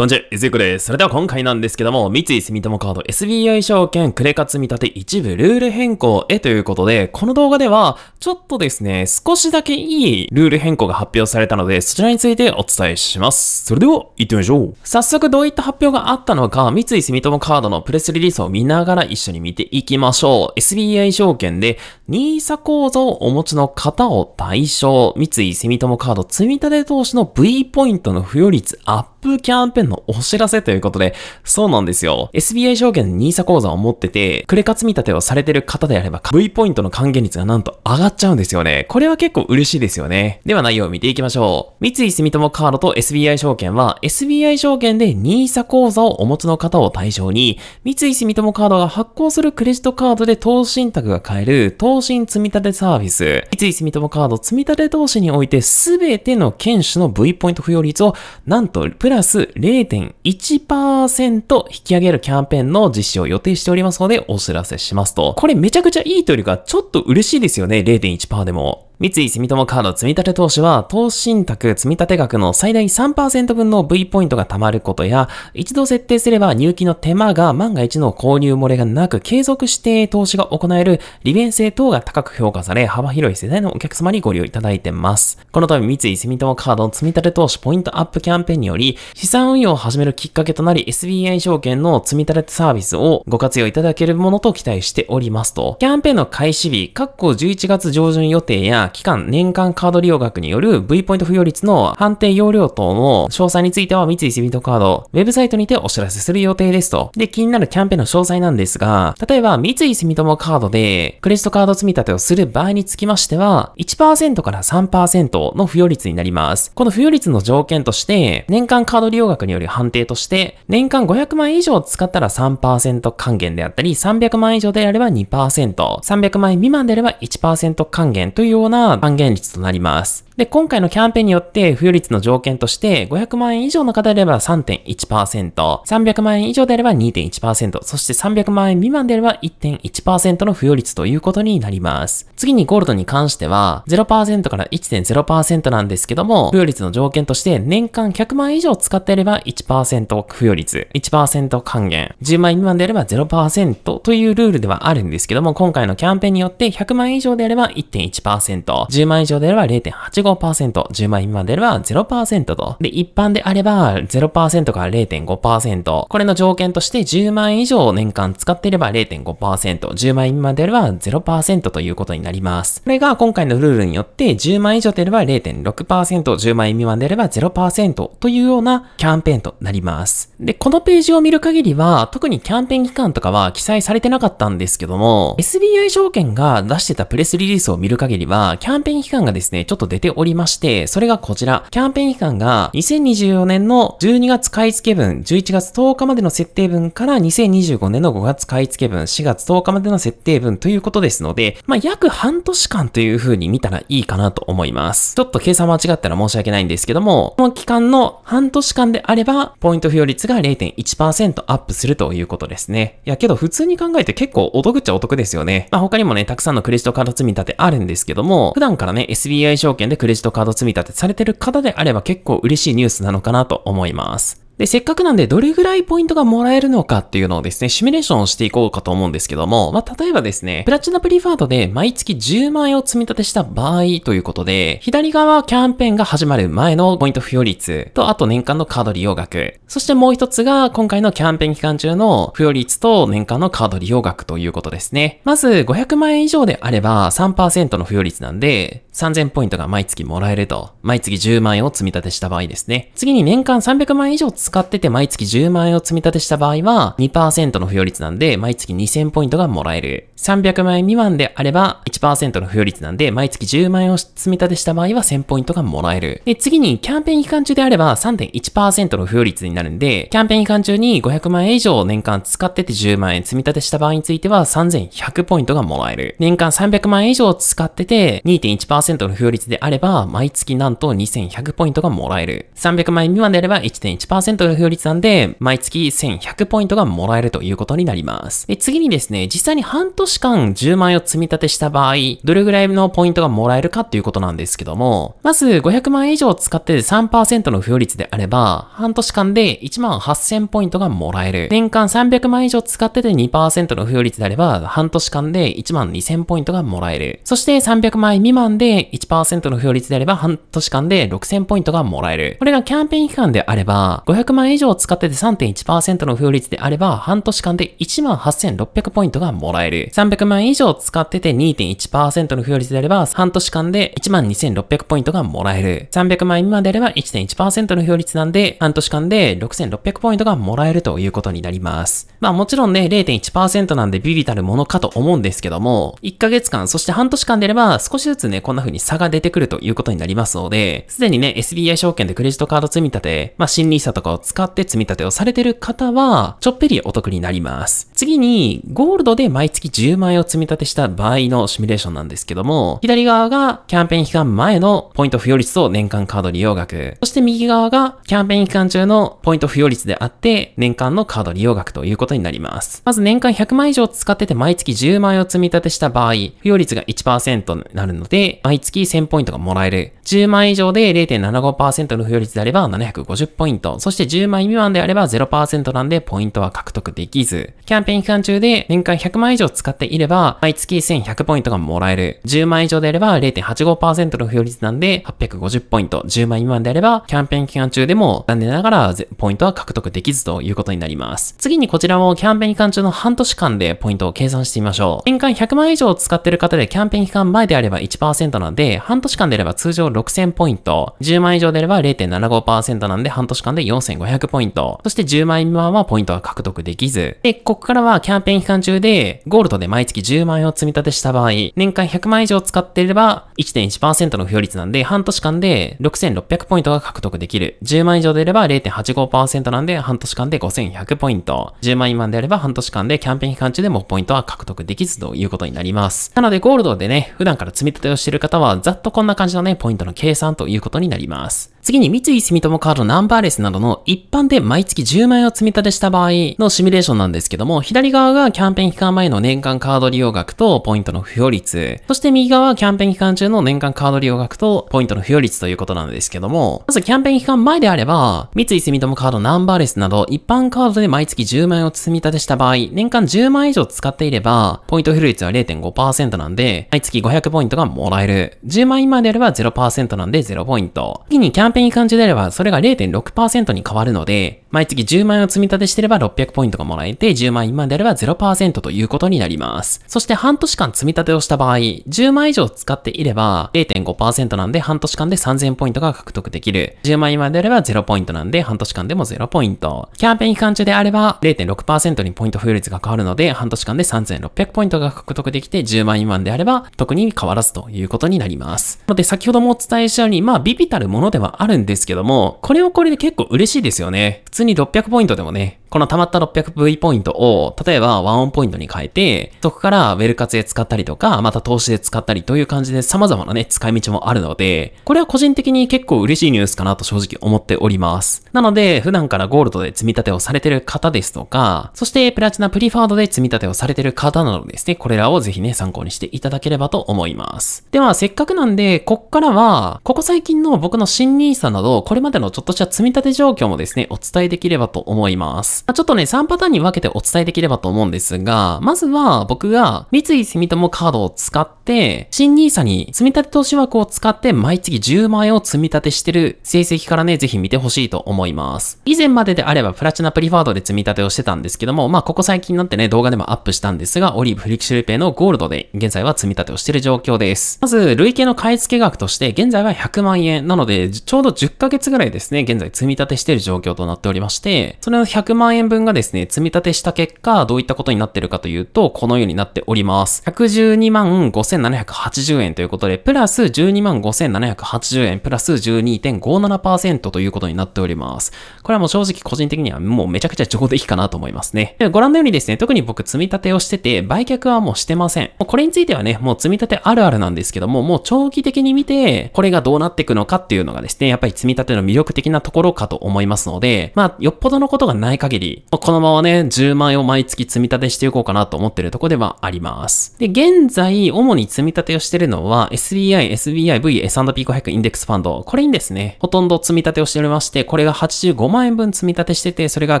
こんにちは、ゆずゆこです。それでは今回なんですけども、三井住友カード SBI 証券クレカ積み立て一部ルール変更へということで、この動画では、ちょっとですね、少しだけいいルール変更が発表されたので、そちらについてお伝えします。それでは、行ってみましょう。早速どういった発表があったのか、三井住友カードのプレスリリースを見ながら一緒に見ていきましょう。SBI 証券で NISA 口座をお持ちの方を対象、三井住友カード積み立て投資の V ポイントの付与率アップキャンペーンのお知らせということで、そうなんですよ。SBI 証券の NISA 口座を持ってて、クレカ積み立てをされてる方であれば、V ポイントの還元率がなんと上がっちゃうんですよね。これは結構嬉しいですよね。では内容を見ていきましょう。三井住友カードと SBI 証券は、SBI 証券で NISA 口座をお持ちの方を対象に、三井住友カードが発行するクレジットカードで投資信託が買える投資積立サービス、三井住友カード積立投資において、すべての県種の V ポイント付与率を、なんとプラス0 0.1%引き上げるキャンペーンの実施を予定しておりますのでお知らせしますと。これめちゃくちゃいいというか、ちょっと嬉しいですよね、0.1%でも。三井住友カード積立投資は、投資信託積立額の最大3%分の V ポイントが貯まることや、一度設定すれば入金の手間が万が一の購入漏れがなく継続して投資が行える利便性等が高く評価され、幅広い世代のお客様にご利用いただいてます。この度三井住友カードの積立投資ポイントアップキャンペーンにより、資産運用を始めるきっかけとなり SBI 証券の積立サービスをご活用いただけるものと期待しておりますと。キャンペーンの開始日、括弧11月上旬予定や、期間、年間カード利用額による V ポイント付与率の判定容量等の詳細については三井デビットカード、ウェブサイトにてお知らせする予定ですと。で、気になるキャンペーンの詳細なんですが、例えば三井住友カードでクレジットカード積み立てをする場合につきましては、1%から3%の付与率になります。この付与率の条件として、年間カード利用額による判定として、年間500万以上使ったら3%還元であったり、300万以上であれば2%、300万円未満であれば1%還元というようなが還元率となります。で、今回のキャンペーンによって付与率の条件として、500万円以上の方であれば3.1%、300万円以上であれば2.1%、そして300万円未満であれば1.1%の付与率ということになります。次にゴールドに関しては、0%から1.0%なんですけども、付与率の条件として、年間100万円以上使っていれば1%付与率、1%還元、10万円未満であれば0%というルールではあるんですけども、今回のキャンペーンによって100万円以上であれば1.1%、10万円以上であれば0.85%、0 5 10万円未満であれば0%と。で、一般であれば0%から0.5%。これの条件として10万円以上年間使っていれば0.5%、10万円未満であれば0%ということになります。これが今回のルールによって10万円以上であれば0.6%、10万円未満であれば0%というようなキャンペーンとなります。で、このページを見る限りは特にキャンペーン期間とかは記載されてなかったんですけども、SBI 証券が出してたプレスリリースを見る限りは、キャンペーン期間がですね、ちょっと出ておりまして、それがこちら。キャンペーン期間が2024年の12月買い付け分、11月10日までの設定分から2025年の5月買い付け分、4月10日までの設定分ということですので、まあ、約半年間という風に見たらいいかなと思います。ちょっと計算間違ったら申し訳ないんですけども、この期間の半年間であれば、ポイント付与率が0.1%アップするということですね。いやけど普通に考えて結構お得っちゃお得ですよね。まあ、他にもね、たくさんのクレジットカード積み立てあるんですけども、普段からね、SBI 証券でクレジットカード積み立てされてる方であれば結構嬉しいニュースなのかなと思います。で、せっかくなんでどれぐらいポイントがもらえるのかっていうのをですね、シミュレーションしていこうかと思うんですけども、まあ、例えばですね、プラチナプリファードで毎月10万円を積み立てした場合ということで、左側キャンペーンが始まる前のポイント付与率と、あと年間のカード利用額。そしてもう一つが今回のキャンペーン期間中の付与率と年間のカード利用額ということですね。まず500万円以上であれば3%の付与率なんで、3000ポイントが毎月もらえると。毎月10万円を積み立てした場合ですね。次に年間300万円以上使使ってて毎月10万円を積み立てした場合は2%の付与率なんで毎月2000ポイントがもらえる。300万円未満であれば1%の付与率なんで毎月10万円を積み立てした場合は1000ポイントがもらえる。で、次にキャンペーン期間中であれば3.1%の付与率になるんで、キャンペーン期間中に500万円以上年間使ってて10万円積み立てした場合については3100ポイントがもらえる。年間300万円以上使ってて2.1%の付与率であれば毎月なんと2100ポイントがもらえる。300万円未満であれば1.1%の付与率なんで、毎月1100ポイントがもらえるということになります。で、次にですね、実際に半年間10万円を積み立てした場合、どれぐらいのポイントがもらえるかっていうことなんですけども、まず500万円以上使って3%の付与率であれば、半年間で1万8000ポイントがもらえる。年間300万円以上使ってて2%の付与率であれば、半年間で1万2000ポイントがもらえる。そして300万円未満で1%の付与率であれば、半年間で6000ポイントがもらえる。これがキャンペーン期間であれば、500 500万以上使ってて3.1%の付与率であれば、半年間で18,600ポイントがもらえる。300万以上使ってて2.1%の付与率であれば、半年間で12,600ポイントがもらえる。300万円まであれば1.1%の付与率なんで、半年間で6,600ポイントがもらえるということになります。まあもちろんね、0.1%なんでビビたるものかと思うんですけども、1ヶ月間、そして半年間であれば、少しずつね、こんな風に差が出てくるということになりますので、すでにね、SBI 証券でクレジットカード積み立て、まあ新利差とかを使って積み立てをされてる方は、ちょっぴりお得になります。次に、ゴールドで毎月10万円を積み立てした場合のシミュレーションなんですけども、左側がキャンペーン期間前のポイント付与率と年間カード利用額、そして右側がキャンペーン期間中のポイント付与率であって、年間のカード利用額ということになります。まず年間100万以上使ってて毎月10万円を積み立てした場合、付与率が1%になるので、毎月1000ポイントがもらえる。10万以上で0.75%の付与率であれば750ポイント、そして10万未満であれば0%なんでポイントは獲得できず、キャンペーンペイン期間中で年間100万以上使っていれば、毎月1100ポイントがもらえる。10万以上であれば0.85%の付与率なんで850ポイント。10万未満であれば、キャンペーン期間中でも残念ながらポイントは獲得できずということになります。次にこちらもキャンペーン期間中の半年間でポイントを計算してみましょう。年間100万以上使っている方でキャンペーン期間前であれば1%なんで、半年間であれば通常6000ポイント。10万以上であれば0.75%なんで半年間で4500ポイント。そして10万未満はポイントは獲得できず。で、ここからからはキャンペーン期間中で、ゴールドで毎月10万円を積み立てした場合、年間100万以上使っていれば1.1%の付与率なんで、半年間で6600ポイントが獲得できる。10万以上でいれば0.85%なんで、半年間で5100ポイント。10万未満であれば半年間でキャンペーン期間中でもポイントは獲得できずということになります。なので、ゴールドでね、普段から積み立てをしている方は、ざっとこんな感じのね、ポイントの計算ということになります。次に三井住友カードナンバーレスなどの一般で毎月10万円を積み立てした場合のシミュレーションなんですけども、左側がキャンペーン期間前の年間カード利用額とポイントの付与率、そして右側はキャンペーン期間中の年間カード利用額とポイントの付与率ということなんですけども、まずキャンペーン期間前であれば、三井住友カードナンバーレスなど一般カードで毎月10万円を積み立てした場合、年間10万円以上使っていれば、ポイント付与率は0.5%なんで、毎月500ポイントがもらえる。10万円まであれば0%なんで0ポイント。次にキャンンペに感じであれば、それが0.6%に変わるので、毎月10万円を積み立てしてれば600ポイントがもらえて、10万円まであれば0%ということになります。そして半年間積み立てをした場合、10万以上使っていれば0.5%なんで半年間で3000ポイントが獲得できる。10万円まであれば0ポイントなんで半年間でも0ポイント。キャンペーン期間中であれば0.6%にポイント付与率が変わるので、半年間で3600ポイントが獲得できて、10万円まであれば特に変わらずということになります。ので先ほどもお伝えしたように、まあビビたるものではあるんですけども、これもこれで結構嬉しいですよね。普通に600ポイントでもね、この溜まった 600V ポイントを、例えばワンオンポイントに変えて、そこからウェルカツで使ったりとか、また投資で使ったりという感じで様々なね、使い道もあるので、これは個人的に結構嬉しいニュースかなと正直思っております。なので、普段からゴールドで積み立てをされてる方ですとか、そしてプラチナプリファードで積み立てをされてる方などですね、これらをぜひね、参考にしていただければと思います。では、せっかくなんで、こっからは、ここ最近の僕の新ニーサなど、これまでのちょっとした積み立て状況もですね、お伝えできればと思います。。まあ、ちょっとね、3パターンに分けてお伝えできればと思うんですが、まずは僕が三井住友カードを使って、新ニーサに積み立て投資枠を使って毎月10万円を積み立てしてる成績からね、ぜひ見てほしいと思います。以前までであればプラチナプリファードで積み立てをしてたんですけども、まあ、ここ最近になってね、動画でもアップしたんですが、オリーブフリクシルペイのゴールドで現在は積み立てをしてる状況です。まず、累計の買い付け額として現在は100万円なので、ちょうど10ヶ月ぐらいですね、現在積み立てしてる状況となっておりまして、それの100万万円分がですね、積み立てした結果、どういったことになってるかというと、このようになっております。112万5780円ということで、プラス12万5780円、プラス12.57%ということになっております。これはもう正直個人的にはもうめちゃくちゃ上出来かなと思いますね。でご覧のようにですね、特に僕積み立てをしてて、売却はもうしてません。これについてはね、もう積み立てあるあるなんですけども、もう長期的に見て、これがどうなっていくのかっていうのがですね、やっぱり積み立ての魅力的なところかと思いますので、まあ、よっぽどのことがない限りり、このままね、10万円を毎月積み立てしていこうかなと思ってるとこではあります。で、現在、主に積み立てをしてるのは、SBI、SBI、V、S&P500 インデックスファンド。これにですね、ほとんど積み立てをしておりまして、これが85万円分積み立てしてて、それが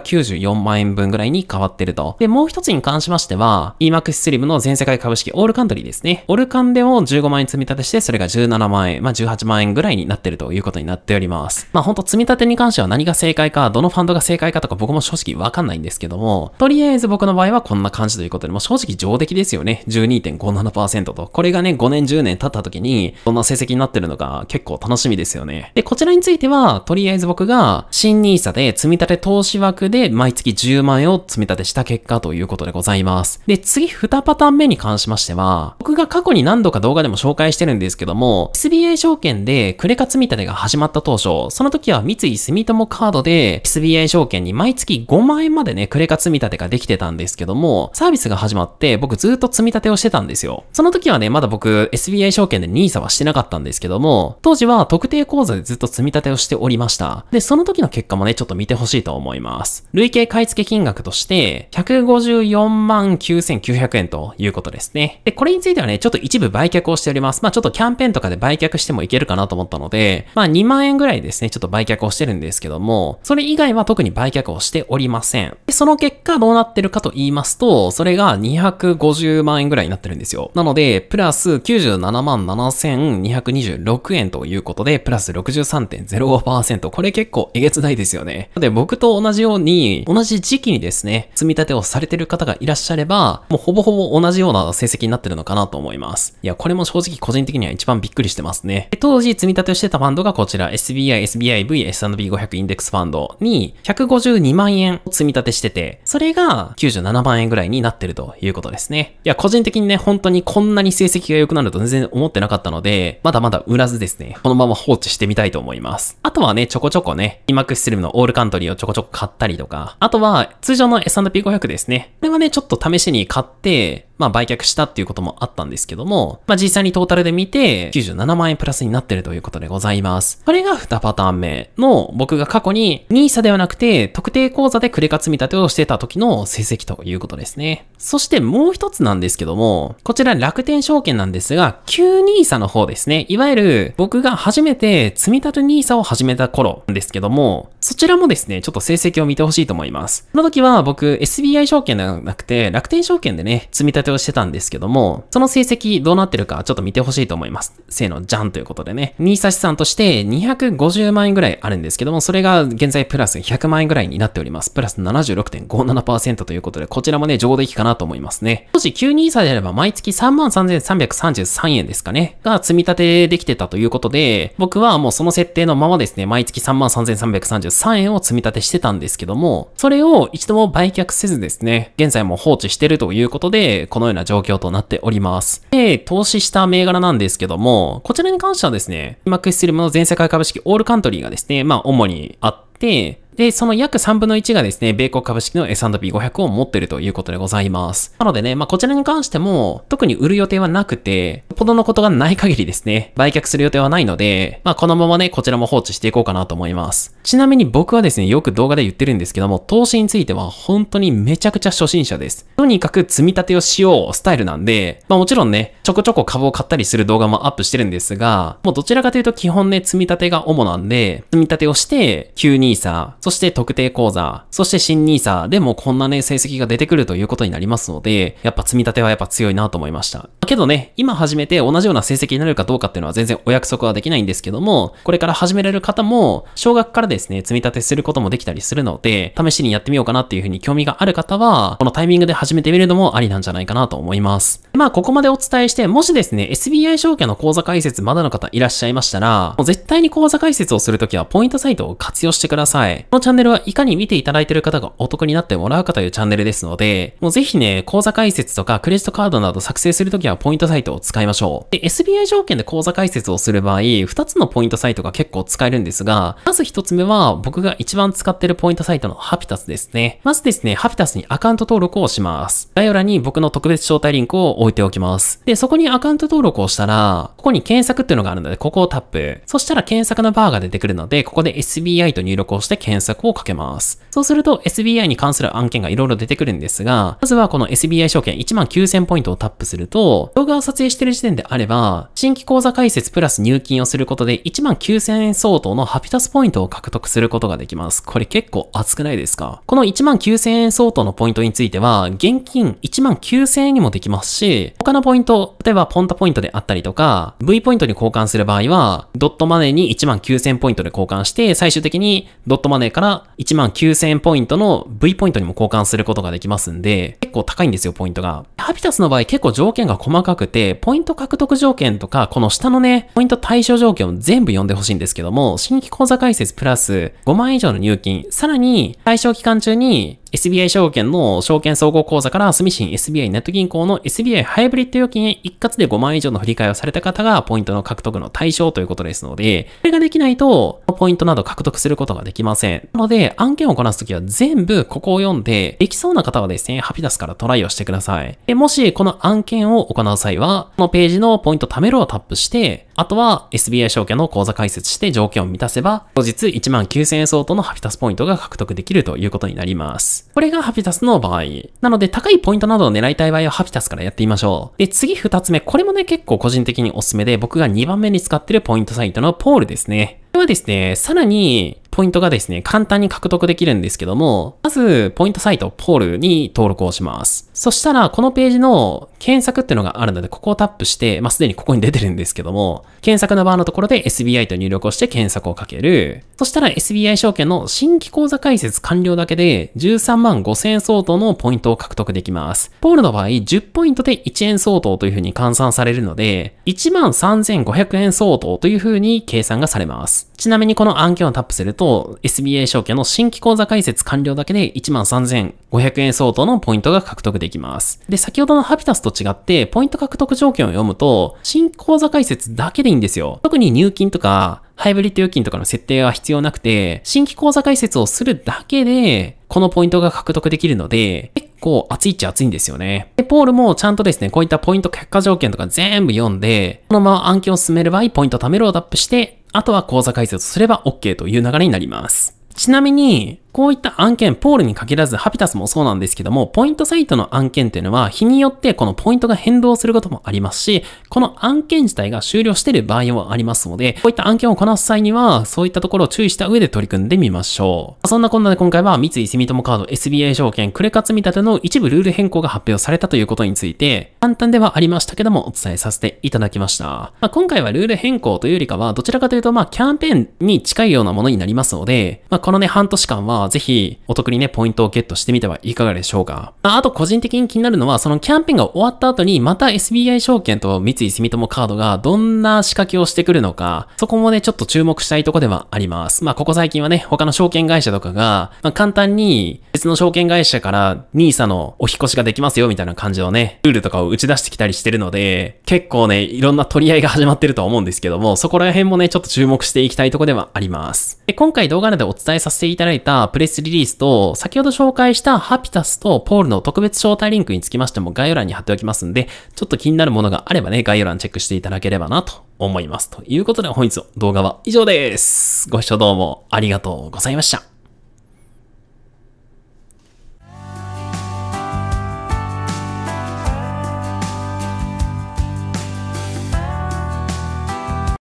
94万円分ぐらいに変わってると。で、もう一つに関しましては、EMAX スリムの全世界株式オールカントリーですね。オールカンでも15万円積み立てして、それが17万円、まあ18万円ぐらいになってるということになっております。まあほんと積み立てに関しては何が正解か、どのファンドが正解かとか僕も正直わかんないんですけども、とりあえず僕の場合はこんな感じということで、もう正直上出来ですよね。12.57%と。これがね、5年10年経った時に、どんな成績になってるのか結構楽しみですよね。で、こちらについては、とりあえず僕が新 nisa で積み立て投資枠で毎月10万円を積み立てした結果ということでございます。で、次2パターン目に関しましては、僕が過去に何度か動画でも紹介してるんですけども、s b i 証券でクレカ積み立てが始まった当初、その時は三井住友カードで s b i 証券に毎月5 5万円までね、クレカ積み立てができてたんですけども、サービスが始まって僕ずっと積み立てをしてたんですよ。その時はね、まだ僕 SBI 証券で NISA はしてなかったんですけども、当時は特定口座でずっと積み立てをしておりました。で、その時の結果もね、ちょっと見てほしいと思います。累計買付金額として、154万9900円ということですね。で、これについてはね、ちょっと一部売却をしております。まあちょっとキャンペーンとかで売却してもいけるかなと思ったので、まあ2万円ぐらいですね、ちょっと売却をしてるんですけども、それ以外は特に売却をしておりりません。で、その結果どうなってるかと言いますと、それが250万円ぐらいになってるんですよ。なので、プラス97万7226円ということで、プラス63.05%。これ結構えげつないですよね。で、僕と同じように、同じ時期にですね、積み立てをされてる方がいらっしゃれば、もうほぼほぼ同じような成績になってるのかなと思います。いや、これも正直個人的には一番びっくりしてますね。で当時積み立てをしてたファンドがこちら、SBI、SBIV、S&P500 インデックスファンドに152万円円積み立てしてて、それが97万円ぐらいになってるということですね。いや、個人的にね、本当にこんなに成績が良くなると全然思ってなかったので、まだまだ売らずですね、このまま放置してみたいと思います。あとはね、ちょこちょこね、イマックススリムのオールカントリーをちょこちょこ買ったりとか、あとは通常の S&P500 ですね。これはね、ちょっと試しに買って、まあ売却したっていうこともあったんですけども、まあ実際にトータルで見て97万円プラスになってるということでございます。これが2パターン目の僕が過去に NISA ではなくて特定口座でクレカ積み立てをしてた時の成績ということですね。そしてもう一つなんですけども、こちら楽天証券なんですが、旧 NISA の方ですね。いわゆる僕が初めて積み立て NISA を始めた頃ですけども、そちらもですね、ちょっと成績を見てほしいと思います。その時は僕 SBI 証券ではなくて楽天証券でね、積み立てをしてたんですけども、その成績どうなってるかちょっと見てほしいと思います。せーの、じゃんということでね。NISA 資産として250万円ぐらいあるんですけども、それが現在プラス100万円ぐらいになっております。プラス76.57%ということで、こちらもね、上出来かなと思いますね。当時9 2 3であれば毎月33,333円ですかね。が積み立てできてたということで、僕はもうその設定のままですね、毎月33,333円を積み立てしてたんですけども、それを一度も売却せずですね、現在も放置してるということで、ここのような状況となっております。で、投資した銘柄なんですけども、こちらに関してはですね、マックスティルムの全世界株式オールカントリーがですね、まあ主にあって、で、その約3分の1がですね、米国株式の S&P500 を持ってるということでございます。なのでね、まあ、こちらに関しても、特に売る予定はなくて、ほどのことがない限りですね、売却する予定はないので、まあ、このままね、こちらも放置していこうかなと思います。ちなみに僕はですね、よく動画で言ってるんですけども、投資については本当にめちゃくちゃ初心者です。とにかく積み立てをしようスタイルなんで、まあもちろんね、ちょこちょこ株を買ったりする動画もアップしてるんですが、もうどちらかというと基本ね、積み立てが主なんで、積み立てをして、急にさ、そそして特定口座、そして新 nisa でもこんなね、成績が出てくるということになりますので、やっぱ積み立てはやっぱ強いなと思いました。けどね、今始めて同じような成績になるかどうかっていうのは全然お約束はできないんですけども、これから始められる方も、少額からですね、積み立てすることもできたりするので、試しにやってみようかなっていうふうに興味がある方は、このタイミングで始めてみるのもありなんじゃないかなと思います。まあ、ここまでお伝えして、もしですね、SBI 証券の口座開設まだの方いらっしゃいましたら、もう絶対に口座開設をするときはポイントサイトを活用してください。のチャンネルはいかに見ていただいている方がお得になってもらうかというチャンネルですので、もうぜひね、口座開設とかクレジットカードなど作成するときはポイントサイトを使いましょう。で、SBI 条件で口座開設をする場合、2つのポイントサイトが結構使えるんですが、まず1つ目は僕が一番使ってるポイントサイトのハピタスですね。まずですね、ハピタスにアカウント登録をします。概要欄に僕の特別招待リンクを置いておきます。で、そこにアカウント登録をしたら、ここに検索っていうのがあるので、ここをタップ。そしたら検索のバーが出てくるので、ここで SBI と入力をして検索検索をかけます。そうすると SBI に関する案件がいろいろ出てくるんですが、まずはこの SBI 証券19000ポイントをタップすると、動画を撮影している時点であれば、新規口座開設プラス入金をすることで19000円相当のハピタスポイントを獲得することができます。これ結構熱くないですかこの19000円相当のポイントについては、現金19000円にもできますし、他のポイント、例えばポンタポイントであったりとか、V ポイントに交換する場合は、ドットマネーに19000ポイントで交換して、最終的にドットマネーから1万9000ポイントの V ポイントにも交換することができますんで、結構高いんですよ、ポイントが。ハビタスの場合結構条件が細かくて、ポイント獲得条件とか、この下のね、ポイント対象条件を全部読んでほしいんですけども、新規口座開設プラス5万以上の入金、さらに対象期間中に SBI 証券の証券総合口座から住信 SBI ネット銀行の SBI ハイブリッド預金へ一括で5万円以上の振り替えをされた方がポイントの獲得の対象ということですので、これができないと、ポイントなど獲得することができません。なので、案件をこなすときは全部ここを読んで、できそうな方はですね、ハピダスからトライをしてください。でもし、この案件を行う際は、このページのポイント貯めろをタップして、あとは SBI 証券の口座開設して条件を満たせば、当日1万9000円相当のハピタスポイントが獲得できるということになります。。これがハピタスの場合。なので高いポイントなどを狙いたい場合はハピタスからやってみましょう。で、次2つ目。これもね、結構個人的におすすめで、僕が2番目に使ってるポイントサイトのポールですね。これはですね、さらに、ポイントがですね、簡単に獲得できるんですけども、まず、ポイントサイト、ポールに登録をします。そしたら、このページの検索っていうのがあるので、ここをタップして、まあ、すでにここに出てるんですけども、検索のバーのところで SBI と入力をして検索をかける。そしたら、SBI 証券の新規口座開設完了だけで、13万5千円相当のポイントを獲得できます。ポールの場合、10ポイントで1円相当というふうに換算されるので、1万3500円相当というふうに計算がされます。。ちなみにこの案件をタップすると、SBA 証券の新規口座開設完了だけで13,500円相当のポイントが獲得できます。で、先ほどのハピタスと違って、ポイント獲得条件を読むと、新規口座開設だけでいいんですよ。特に入金とか、ハイブリッド預金とかの設定は必要なくて、新規口座開設をするだけで、このポイントが獲得できるので、結構熱いっちゃ熱いんですよね。で、ポールもちゃんとですね、こういったポイント結果条件とか全部読んで、このまま暗記を進める場合、ポイント貯めるをタップして、あとは口座開設すれば OK という流れになります。ちなみに、こういった案件、ポールに限らず、ハピタスもそうなんですけども、ポイントサイトの案件っていうのは、日によってこのポイントが変動することもありますし、この案件自体が終了している場合もありますので、こういった案件をこなす際には、そういったところを注意した上で取り組んでみましょう。そんなこんなで今回は、三井住友カード SBA 証券クレカ積立の一部ルール変更が発表されたということについて、簡単ではありましたけども、お伝えさせていただきました。まあ、今回はルール変更というよりかは、どちらかというと、まあ、キャンペーンに近いようなものになりますので、まあ、このね、半年間は、まあぜひお得にね、ポイントをゲットしてみてはいかがでしょうか。まあ、あと個人的に気になるのは、そのキャンペーンが終わった後にまた SBI 証券と三井住友カードがどんな仕掛けをしてくるのか、そこもね、ちょっと注目したいとこではあります。まあここ最近はね、他の証券会社とかが、まあ簡単に別の証券会社から NISA のお引越しができますよみたいな感じのね、ルールとかを打ち出してきたりしてるので、結構ね、いろんな取り合いが始まってるとは思うんですけども、そこら辺もね、ちょっと注目していきたいとこではあります。で、今回動画内でお伝えさせていただいたプレスリリースと、先ほど紹介したハピタスとポールの特別招待リンクにつきましても概要欄に貼っておきますんで、ちょっと気になるものがあればね、概要欄チェックしていただければなと思います。ということで本日の動画は以上です。ご視聴どうもありがとうございました。